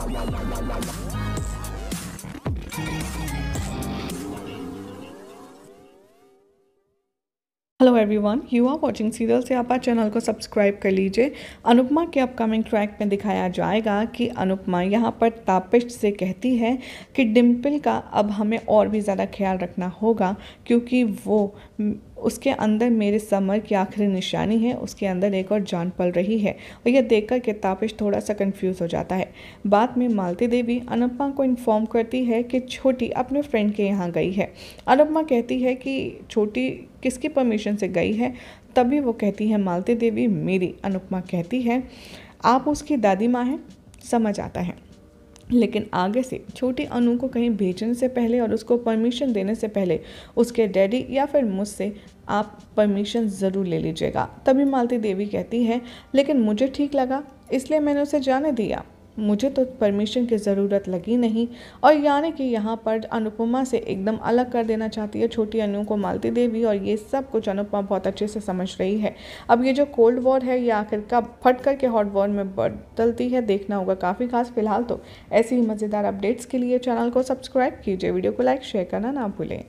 hello everyone you are watching serial से आप channel को सब्सक्राइब कर लीजिए अनुपमा के अपकमिंग ट्रैक में दिखाया जाएगा कि अनुपमा यहाँ पर तापिश से कहती है कि डिम्पल का अब हमें और भी ज़्यादा ख्याल रखना होगा क्योंकि वो उसके अंदर मेरे समर की आखिरी निशानी है उसके अंदर एक और जान पल रही है और यह देखकर के तापिश थोड़ा सा कंफ्यूज हो जाता है बाद में मालती देवी अनुपमा को इन्फॉर्म करती है कि छोटी अपने फ्रेंड के यहाँ गई है अनुपमा कहती है कि छोटी किसकी परमिशन से गई है तभी वो कहती है मालती देवी मेरी अनुपमा कहती है आप उसकी दादी माँ हैं समझ आता है लेकिन आगे से छोटी अनु को कहीं भेजने से पहले और उसको परमिशन देने से पहले उसके डैडी या फिर मुझसे आप परमिशन ज़रूर ले लीजिएगा तभी मालती देवी कहती हैं लेकिन मुझे ठीक लगा इसलिए मैंने उसे जाने दिया मुझे तो परमिशन की ज़रूरत लगी नहीं और यानी कि यहाँ पर अनुपमा से एकदम अलग कर देना चाहती है छोटी अनु को मालती देवी और ये सब कुछ अनुपमा बहुत अच्छे से समझ रही है अब ये जो कोल्ड वॉर है ये आखिर कब फट करके हॉट वॉर में बदलती है देखना होगा काफ़ी खास फिलहाल तो ऐसी ही मज़ेदार अपडेट्स के लिए चैनल को सब्सक्राइब कीजिए वीडियो को लाइक शेयर करना ना भूलें